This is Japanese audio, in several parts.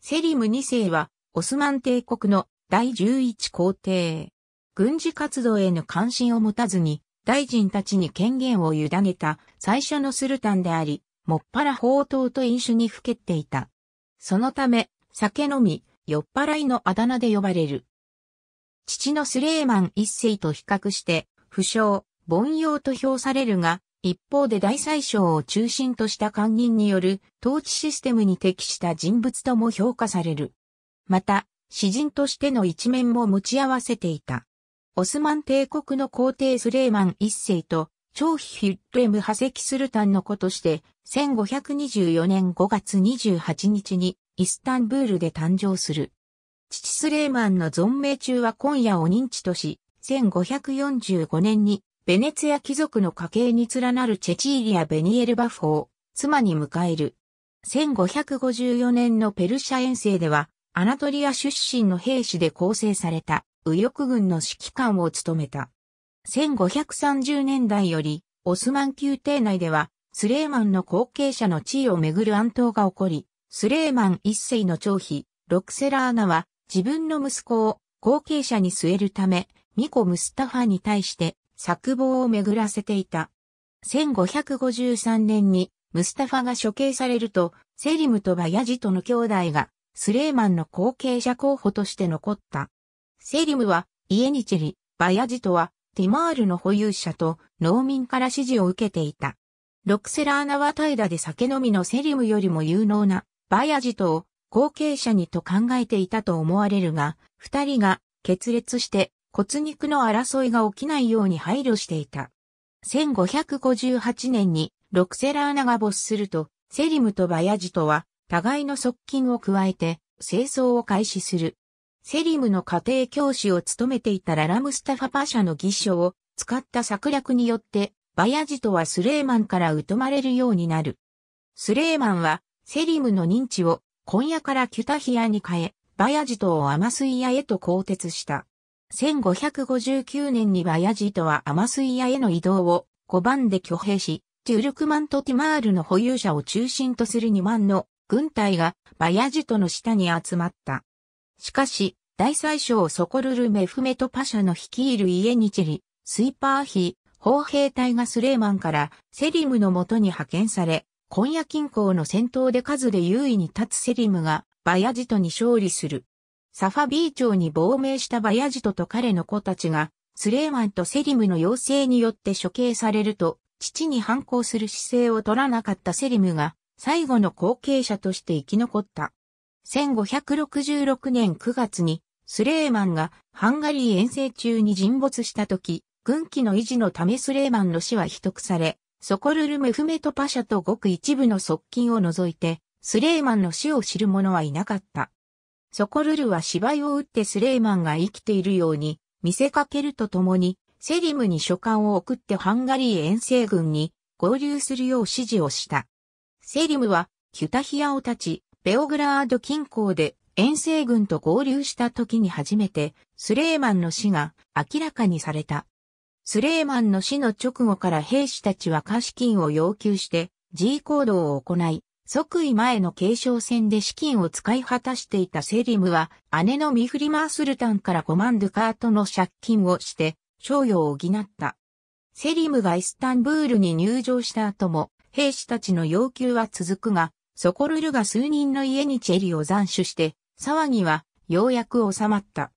セリム2世は、オスマン帝国の第11皇帝。軍事活動への関心を持たずに、大臣たちに権限を委ねた最初のスルタンであり、もっぱら宝刀と飲酒にふけていた。そのため、酒飲み、酔っ払いのあだ名で呼ばれる。父のスレーマン一世と比較して、不詳、凡庸と評されるが、一方で大宰相を中心とした官人による統治システムに適した人物とも評価される。また、詩人としての一面も持ち合わせていた。オスマン帝国の皇帝スレイマン一世と、長飛ヒッレム・派セキスルタンの子として、1524年5月28日にイスタンブールで誕生する。父スレイマンの存命中は今夜を認知とし、1545年にベネツィア貴族の家系に連なるチェチーリア・ベニエルバフを妻に迎える。1554年のペルシャ遠征では、アナトリア出身の兵士で構成された右翼軍の指揮官を務めた。1530年代より、オスマン宮廷内では、スレーマンの後継者の地位をめぐる暗闘が起こり、スレーマン一世の長妃、ロクセラーナは、自分の息子を後継者に据えるため、ミコ・ムスタファに対して策謀を巡らせていた。1553年にムスタファが処刑されると、セリムとバヤジとの兄弟がスレーマンの後継者候補として残った。セリムはイエニチェリ、バヤジとはティマールの保有者と農民から支持を受けていた。ロクセラーナは怠惰で酒飲みのセリムよりも有能なバヤジトを後継者にと考えていたと思われるが、二人が決裂して骨肉の争いが起きないように配慮していた。1558年にロクセラーナが没すると、セリムとバヤジトは互いの側近を加えて清掃を開始する。セリムの家庭教師を務めていたララムスタファパ社の義書を使った策略によって、バヤジトはスレーマンから疎まれるようになる。スレーマンはセリムの認知を今夜からキュタヒアに変え、バヤジトをアマスイヤへと更迭した。1559年にバヤジトはアマスイヤへの移動を5番で挙兵し、チュルクマンとティマールの保有者を中心とする2万の軍隊がバヤジトの下に集まった。しかし、大宰相ソコルル・メフメト・パシャの率いるイエニチリ、スイパーヒー、砲兵隊がスレーマンからセリムの元に派遣され、今夜近郊の戦闘で数で優位に立つセリムがバヤジトに勝利する。サファビー朝に亡命したバヤジトと彼の子たちが、スレーマンとセリムの要請によって処刑されると、父に反抗する姿勢を取らなかったセリムが、最後の後継者として生き残った。1566年9月に、スレーマンがハンガリー遠征中に沈没した時、軍機の維持のためスレーマンの死は秘匿され、ソコルルメフメトパシャとごく一部の側近を除いて、スレーマンの死を知る者はいなかった。ソコルルは芝居を打ってスレイマンが生きているように見せかけるとともに、セリムに書簡を送ってハンガリー遠征軍に合流するよう指示をした。セリムはキュタヒアを立ち、ベオグラード近郊で遠征軍と合流した時に初めてスレイマンの死が明らかにされた。スレイマンの死の直後から兵士たちは貸金を要求して G 行動を行い、即位前の継承戦で資金を使い果たしていたセリムは、姉のミフリマースルタンから5万ドゥカートの借金をして、商用を補った。セリムがイスタンブールに入場した後も、兵士たちの要求は続くが、ソコルルが数人の家にチェリを斬首して、騒ぎは、ようやく収まった。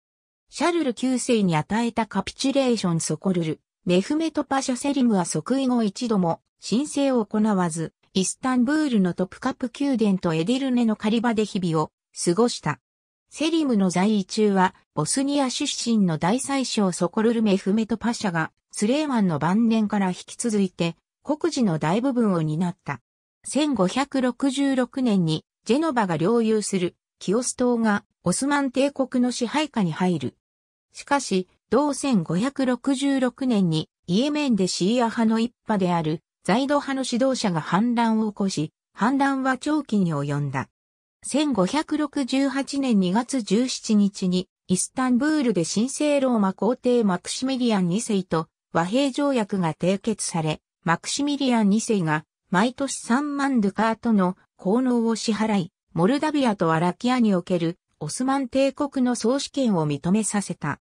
シャルル9世に与えたカピチュレーションソコルル、メフメトパシャセリムは即位後一度も、申請を行わず、イスタンブールのトプカプ宮殿とエディルネの狩リ場で日々を過ごした。セリムの在位中は、ボスニア出身の大宰相ソコルルメフメトパシャが、スレーマンの晩年から引き続いて、国事の大部分を担った。1566年に、ジェノバが領有する、キオス島が、オスマン帝国の支配下に入る。しかし、同1566年に、イエメンでシーア派の一派である在道派の指導者が反乱を起こし、反乱は長期に及んだ。1568年2月17日に、イスタンブールで神聖ローマ皇帝マクシミリアン2世と和平条約が締結され、マクシミリアン2世が毎年3万ドゥカートの効能を支払い、モルダビアとアラキアにおけるオスマン帝国の総主権を認めさせた。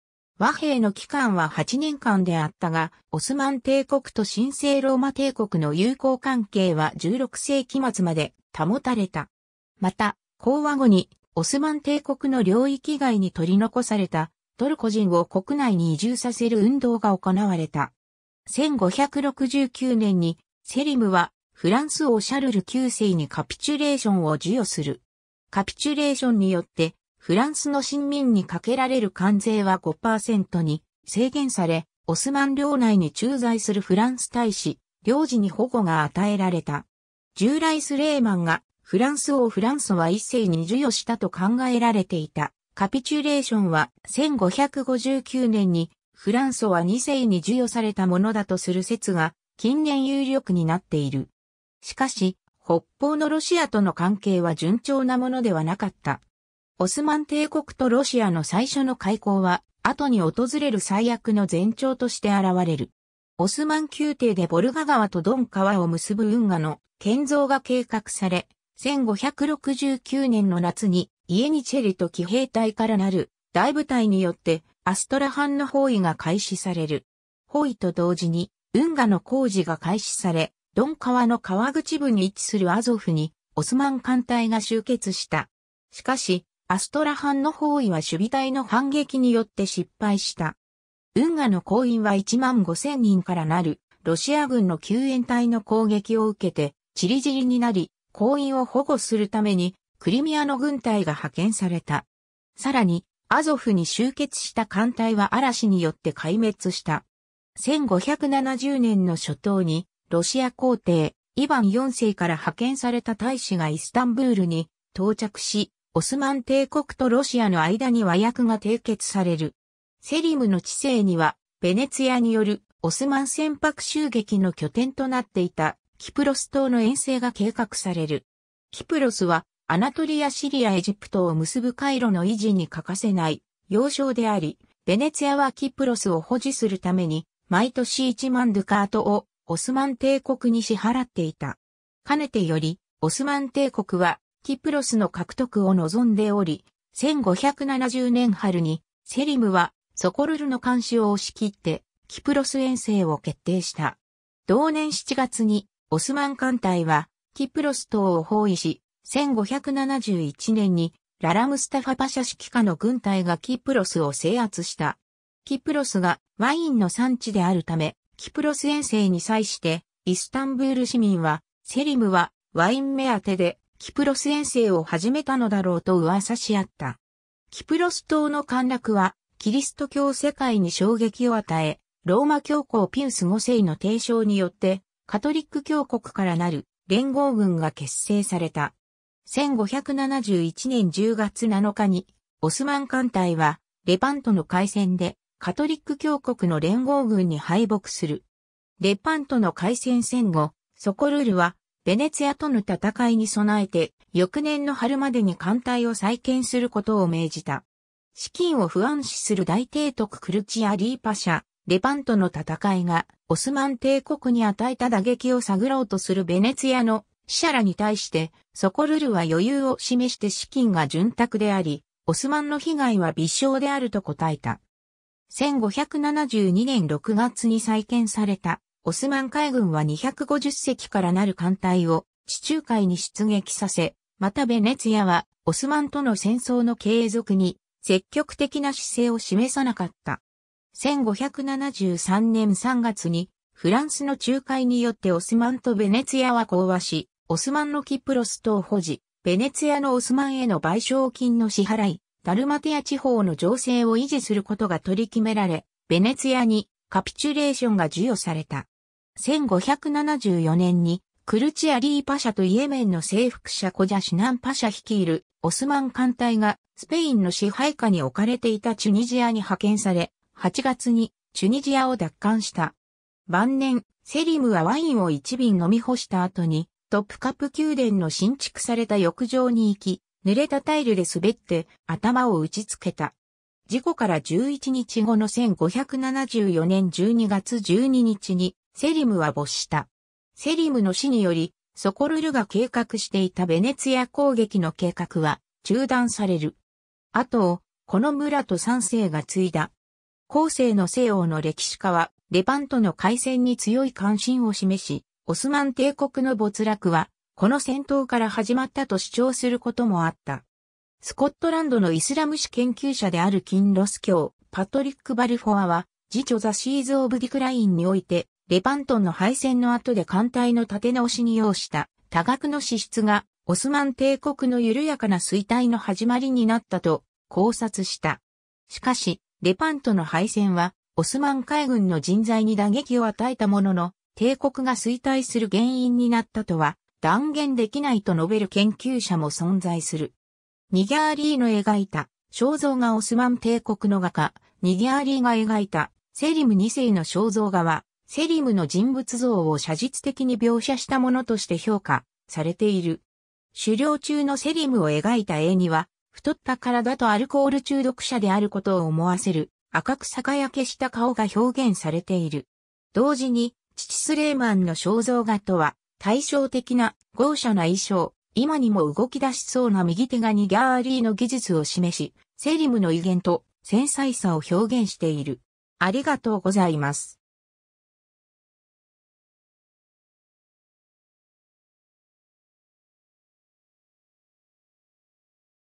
和平の期間は8年間であったが、オスマン帝国と神聖ローマ帝国の友好関係は16世紀末まで保たれた。また、講和後にオスマン帝国の領域外に取り残されたトルコ人を国内に移住させる運動が行われた。1569年にセリムはフランス王シャルル9世にカピチュレーションを授与する。カピチュレーションによってフランスの新民にかけられる関税は5%に制限され、オスマン領内に駐在するフランス大使、領事に保護が与えられた。従来スレーマンがフランス王フランソは一世に授与したと考えられていた。カピチュレーションは1559年にフランソは二世に授与されたものだとする説が近年有力になっている。しかし、北方のロシアとの関係は順調なものではなかった。オスマン帝国とロシアの最初の開港は、後に訪れる最悪の前兆として現れる。オスマン宮廷でボルガ川とドン川を結ぶ運河の建造が計画され、1569年の夏にイエニチェリと騎兵隊からなる大部隊によってアストラハンの包囲が開始される。包囲と同時に運河の工事が開始され、ドン川の川口部に位置するアゾフにオスマン艦隊が集結した。しかし、アストラハンの包囲は守備隊の反撃によって失敗した。運河の行員は1万5千人からなるロシア軍の救援隊の攻撃を受けて、チリジリになり、行員を保護するために、クリミアの軍隊が派遣された。さらに、アゾフに集結した艦隊は嵐によって壊滅した。1570年の初頭に、ロシア皇帝、イヴァン4世から派遣された大使がイスタンブールに到着し、オスマン帝国とロシアの間に和訳が締結される。セリムの治世には、ベネツィアによるオスマン船舶襲撃の拠点となっていたキプロス島の遠征が計画される。キプロスはアナトリアシリアエジプトを結ぶ回路の維持に欠かせない要衝であり、ベネツィアはキプロスを保持するために毎年1万ドゥカートをオスマン帝国に支払っていた。かねてよりオスマン帝国はキプロスの獲得を望んでおり、1570年春にセリムはソコルルの監視を押し切ってキプロス遠征を決定した。同年7月にオスマン艦隊はキプロス島を包囲し、1571年にララムスタファパシャ指揮下の軍隊がキプロスを制圧した。キプロスがワインの産地であるため、キプロス遠征に際して、イスタンブール市民は、セリムはワイン目当てでキプロス遠征を始めたのだろうと噂し合った。キプロス島の陥落は、キリスト教世界に衝撃を与え、ローマ教皇ピウス5世の提唱によって、カトリック教国からなる連合軍が結成された。1571年10月7日に、オスマン艦隊は、レパントの海戦で、カトリック教国の連合軍に敗北する。レパントの海戦戦後、ソコルールは、ベネツィアとの戦いに備えて、翌年の春までに艦隊を再建することを命じた。資金を不安視する大帝徳クルチアリーパ社、レパントの戦いが、オスマン帝国に与えた打撃を探ろうとするベネツィアの死者らに対して、ソコルルは余裕を示して資金が潤沢であり、オスマンの被害は微小であると答えた。1572年6月に再建されたオスマン海軍は250隻からなる艦隊を地中海に出撃させ、またベネツィアはオスマンとの戦争の継続に積極的な姿勢を示さなかった。1573年3月にフランスの仲介によってオスマンとベネツィアは講和し、オスマンのキプロス島保持、ベネツィアのオスマンへの賠償金の支払い、ダルマティア地方の情勢を維持することが取り決められ、ベネツィアにカピチュレーションが授与された。1574年にクルチアリーパシャとイエメンの征服者コジャシナンパシャ率いるオスマン艦隊がスペインの支配下に置かれていたチュニジアに派遣され、8月にチュニジアを奪還した。晩年、セリムはワインを一瓶飲み干した後に、トップカップ宮殿の新築された浴場に行き、濡れたタイルで滑って頭を打ちつけた。事故から11日後の1574年12月12日にセリムは没した。セリムの死により、ソコルルが計画していたベネツィア攻撃の計画は中断される。後を、この村と三世が継いだ。後世の西欧の歴史家は、レパントの海戦に強い関心を示し、オスマン帝国の没落は、この戦闘から始まったと主張することもあった。スコットランドのイスラム史研究者であるキンロス教、パトリック・バルフォアは、自著ザ・シーズ・オブ・ディクラインにおいて、レパントンの敗戦の後で艦隊の立て直しに要した多額の支出がオスマン帝国の緩やかな衰退の始まりになったと考察した。しかし、レパントの敗戦はオスマン海軍の人材に打撃を与えたものの、帝国が衰退する原因になったとは断言できないと述べる研究者も存在する。ニギャーリーの描いた肖像画オスマン帝国の画家、ニギャーリーが描いたセリム2世の肖像画はセリムの人物像を写実的に描写したものとして評価されている。狩猟中のセリムを描いた絵には、太った体とアルコール中毒者であることを思わせる赤く輝けした顔が表現されている。同時に、父スレーマンの肖像画とは、対照的な豪奢な衣装、今にも動き出しそうな右手がニギャーリーの技術を示し、セリムの威厳と繊細さを表現している。ありがとうございます。